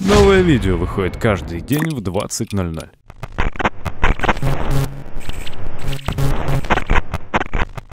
Новое видео выходит каждый день в 20.00.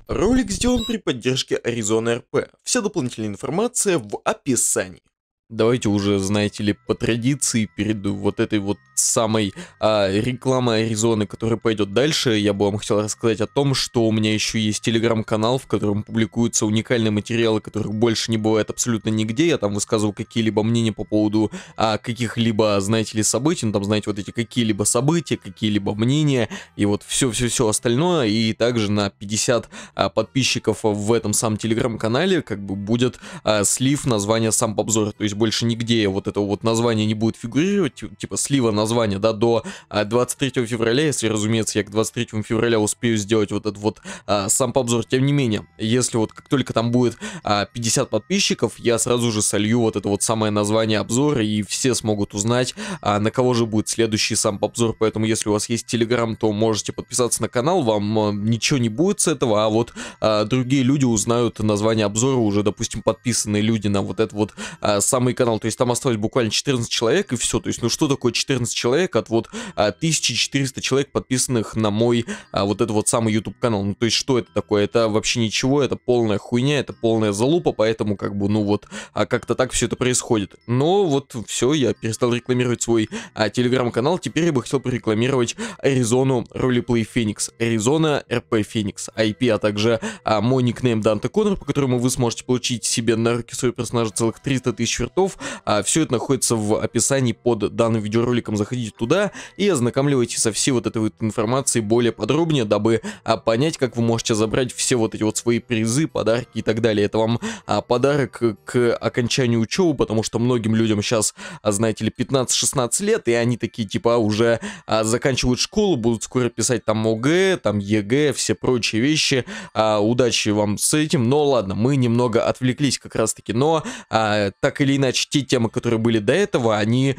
Ролик сделан при поддержке Arizona RP. Вся дополнительная информация в описании. Давайте уже, знаете ли, по традиции перед вот этой вот самой а, рекламы Аризоны, которая пойдет дальше, я бы вам хотел рассказать о том, что у меня еще есть телеграм-канал, в котором публикуются уникальные материалы, которых больше не бывает абсолютно нигде. Я там высказывал какие-либо мнения по поводу а, каких-либо, знаете ли, событий, ну, там, знаете, вот эти какие-либо события, какие-либо мнения, и вот все-все-все остальное. И также на 50 а, подписчиков в этом самом телеграм-канале как бы будет а, слив названия сам обзор, то есть больше нигде вот этого вот названия не будет фигурировать, типа слива на название, да, до 23 а, февраля, если, разумеется, я к 23 февраля успею сделать вот этот вот а, сам обзор. Тем не менее, если вот как только там будет а, 50 подписчиков, я сразу же солью вот это вот самое название обзора, и все смогут узнать, а, на кого же будет следующий сам обзор. Поэтому, если у вас есть Телеграм, то можете подписаться на канал, вам а, ничего не будет с этого, а вот а, другие люди узнают название обзора уже, допустим, подписанные люди на вот этот вот а, самый канал. То есть там осталось буквально 14 человек, и все. То есть, ну что такое 14 человек от вот 1400 а, человек, подписанных на мой а, вот этот вот самый YouTube канал. Ну, то есть, что это такое? Это вообще ничего, это полная хуйня, это полная залупа, поэтому как бы, ну вот, а как-то так все это происходит. Но вот все, я перестал рекламировать свой а, телеграм-канал, теперь я бы хотел прорекламировать Аризону Ролеплей Феникс, Аризона РП Феникс, IP, а также а, мой никнейм Данте Коннор, по которому вы сможете получить себе на руки своего персонажа целых 300 тысяч вертов. А, все это находится в описании под данным видеороликом, заходите туда и ознакомливайтесь со всей вот этой вот информацией более подробнее, дабы а, понять, как вы можете забрать все вот эти вот свои призы, подарки и так далее. Это вам а, подарок к окончанию учебы, потому что многим людям сейчас, а, знаете ли, 15-16 лет, и они такие типа уже заканчивают школу, будут скоро писать там ОГЭ, там ЕГЭ, все прочие вещи. удачи вам с этим. Но ладно, мы немного отвлеклись как раз таки, но так или иначе те темы, которые были до этого, они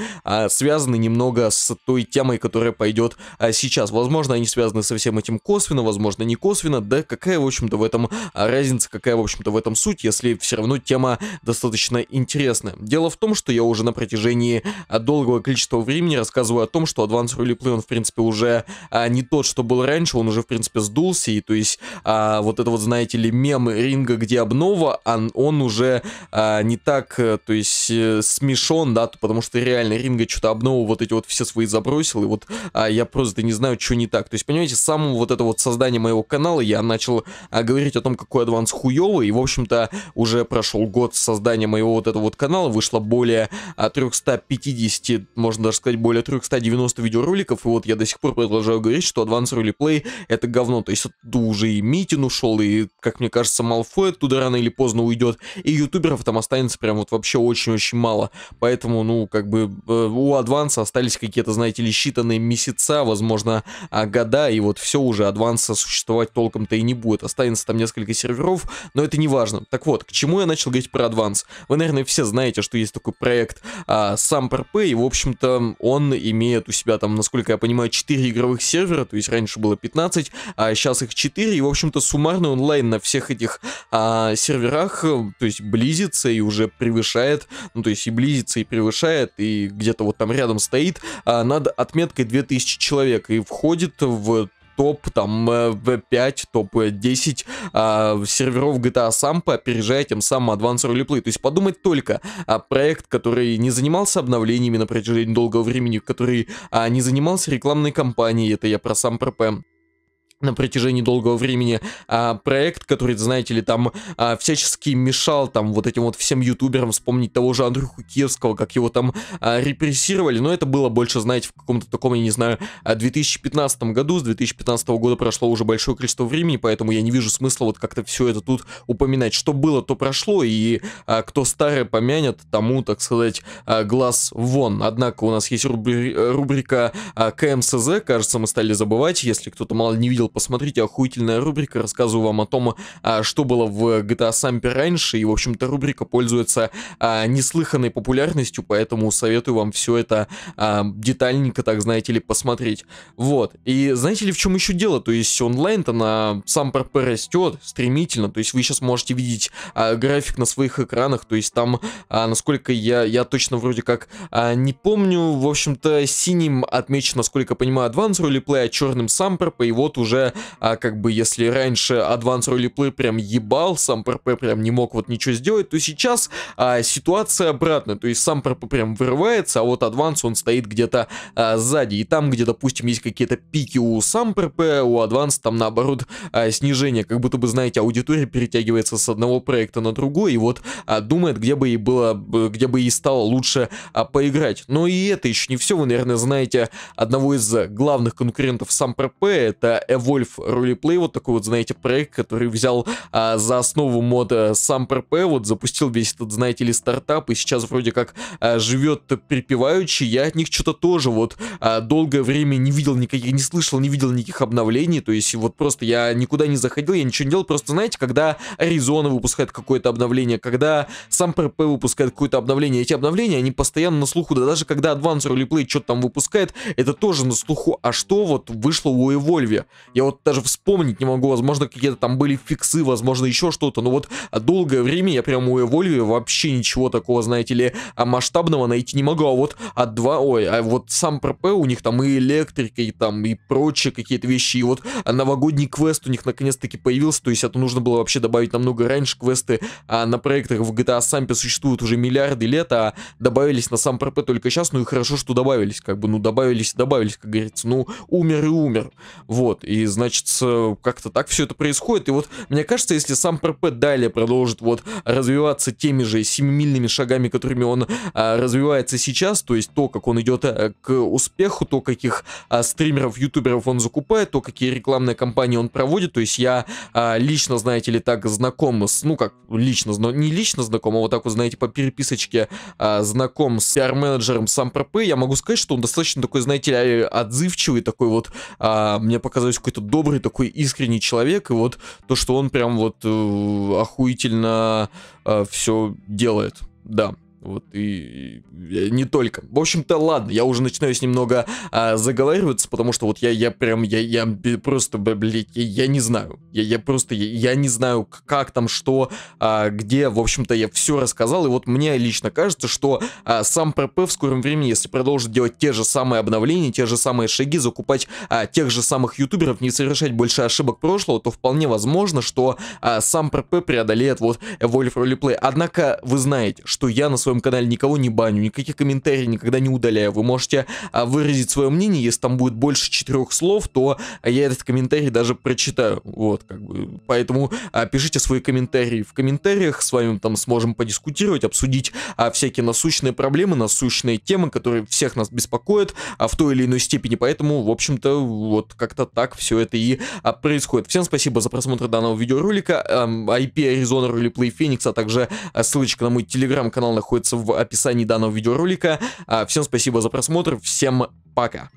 связаны немного много с той темой, которая пойдет а, сейчас. Возможно, они связаны со всем этим косвенно, возможно, не косвенно, да какая, в общем-то, в этом а, разница, какая, в общем-то, в этом суть, если все равно тема достаточно интересная. Дело в том, что я уже на протяжении а, долгого количества времени рассказываю о том, что Advanced Rally Play, он, в принципе, уже а, не тот, что был раньше, он уже, в принципе, сдулся, и то есть а, вот это вот, знаете ли, мем ринга, где обнова, он, он уже а, не так, э, то есть, э, смешон, да, потому что реально ринга что-то обнова, вот эти вот все свои забросил, и вот а, я просто не знаю, что не так. То есть, понимаете, с самого вот этого вот создания моего канала я начал а, говорить о том, какой адванс хуёвый, и, в общем-то, уже прошел год создания моего вот этого вот канала, вышло более а, 350, можно даже сказать, более 390 видеороликов, и вот я до сих пор продолжаю говорить, что адванс ролеплей это говно, то есть оттуда уже и Митин ушел, и, как мне кажется, Малфой оттуда рано или поздно уйдет, и ютуберов там останется прям вот вообще очень-очень мало, поэтому, ну, как бы, э, у адванса остались ждать какие-то, знаете ли, считанные месяца, возможно, а, года, и вот все уже, адванса существовать толком-то и не будет. Останется там несколько серверов, но это не важно. Так вот, к чему я начал говорить про адванс? Вы, наверное, все знаете, что есть такой проект а, Sumper и, в общем-то, он имеет у себя там, насколько я понимаю, 4 игровых сервера, то есть раньше было 15, а сейчас их 4, и, в общем-то, суммарный онлайн на всех этих а, серверах, то есть, близится и уже превышает, ну, то есть, и близится, и превышает, и где-то вот там рядом стоит а, над отметкой 2000 человек и входит в топ там э, в 5 топ 10 э, а, серверов GTA Sampa, опережая тем самым Advanced Rally То есть подумать только, а, проект, который не занимался обновлениями на протяжении долгого времени, который а, не занимался рекламной кампанией, это я про сам ПП на протяжении долгого времени а, проект, который, знаете ли, там а, всячески мешал там вот этим вот всем ютуберам вспомнить того же Андрюху Киевского, как его там а, репрессировали, но это было больше, знаете, в каком-то таком, я не знаю, 2015 а, году, с 2015 года прошло уже большое количество времени, поэтому я не вижу смысла вот как-то все это тут упоминать. Что было, то прошло, и а, кто старое помянет, тому, так сказать, а, глаз вон. Однако у нас есть рубри рубрика а, КМСЗ, кажется, мы стали забывать, если кто-то мало не видел видел, посмотрите, охуительная рубрика, рассказываю вам о том, а, что было в GTA Samper раньше, и, в общем-то, рубрика пользуется а, неслыханной популярностью, поэтому советую вам все это а, детальненько, так знаете ли, посмотреть. Вот, и знаете ли, в чем еще дело? То есть онлайн-то на Samper растет стремительно, то есть вы сейчас можете видеть график на своих экранах, то есть там, насколько я, я точно вроде как не помню, в общем-то, синим отмечено, насколько я понимаю, Advance Roleplay, а черным Samper, и вот уже уже, а, как бы, если раньше Advanced Roleplay прям ебал, сам ПРП прям не мог вот ничего сделать, то сейчас а, ситуация обратная, то есть сам ПРП прям вырывается, а вот Advanced он стоит где-то а, сзади, и там, где, допустим, есть какие-то пики у сам ПРП, у Advanced там, наоборот, а, снижение, как будто бы, знаете, аудитория перетягивается с одного проекта на другой, и вот а, думает, где бы и было, где бы и стало лучше а, поиграть. Но и это еще не все, вы, наверное, знаете одного из главных конкурентов сам ПРП, это Evolve Wolf Roleplay, вот такой вот, знаете, проект, который взял а, за основу мода э, сам вот запустил весь этот, знаете ли, стартап, и сейчас вроде как а, живет припеваючи, я от них что-то тоже вот а, долгое время не видел никаких, не слышал, не видел никаких обновлений, то есть вот просто я никуда не заходил, я ничего не делал, просто, знаете, когда Arizona выпускает какое-то обновление, когда сам выпускает какое-то обновление, эти обновления, они постоянно на слуху, да даже когда Advance Roleplay что-то там выпускает, это тоже на слуху, а что вот вышло у Evolve? Я вот даже вспомнить не могу, возможно, какие-то там были фиксы, возможно, еще что-то. Но вот долгое время я прям у Эвольви вообще ничего такого, знаете ли, а, масштабного найти не могу. А вот от а 2, ой, а вот сам ПРП у них там и электрика, и там, и прочие какие-то вещи. И вот новогодний квест у них наконец-таки появился, то есть это нужно было вообще добавить намного раньше. Квесты а, на проектах в GTA Sampe существуют уже миллиарды лет, а добавились на сам ПРП только сейчас, ну и хорошо, что добавились, как бы, ну добавились добавились, как говорится, ну умер и умер. Вот, и и, значит, э, как-то так все это происходит. И вот, мне кажется, если сам ПРП далее продолжит вот развиваться теми же семимильными шагами, которыми он а, развивается сейчас, то есть то, как он идет а, э, к успеху, то, каких а, стримеров, ютуберов он закупает, то, какие рекламные кампании он проводит, то есть я а, лично, знаете ли, так знаком с, ну как лично, но не лично знаком, а вот так вот, знаете, по переписочке а, знаком с пиар-менеджером сам ПРП, я могу сказать, что он достаточно такой, знаете ли, а, отзывчивый, такой вот, а, мне показалось, какой-то какой-то добрый, такой искренний человек, и вот то, что он прям вот э, охуительно э, все делает. Да, вот и, и не только. В общем-то, ладно, я уже начинаю с немного а, заговариваться, потому что вот я, я прям, я, я просто, блядь, я, я не знаю. Я, я просто, я, я не знаю, как там, что, а, где. В общем-то, я все рассказал, и вот мне лично кажется, что а, сам ПП в скором времени, если продолжит делать те же самые обновления, те же самые шаги, закупать а, тех же самых ютуберов, не совершать больше ошибок прошлого, то вполне возможно, что а, сам ПП преодолеет вот Evolve Roleplay. Однако, вы знаете, что я на своем своем канале никого не баню, никаких комментариев никогда не удаляю. Вы можете а, выразить свое мнение, если там будет больше четырех слов, то я этот комментарий даже прочитаю. Вот, как бы. Поэтому а, пишите свои комментарии в комментариях, с вами там сможем подискутировать, обсудить а, всякие насущные проблемы, насущные темы, которые всех нас беспокоят в той или иной степени. Поэтому, в общем-то, вот как-то так все это и происходит. Всем спасибо за просмотр данного видеоролика. IP Arizona Roleplay Phoenix, а также ссылочка на мой телеграм-канал находится находятся в описании данного видеоролика. А, всем спасибо за просмотр, всем пока.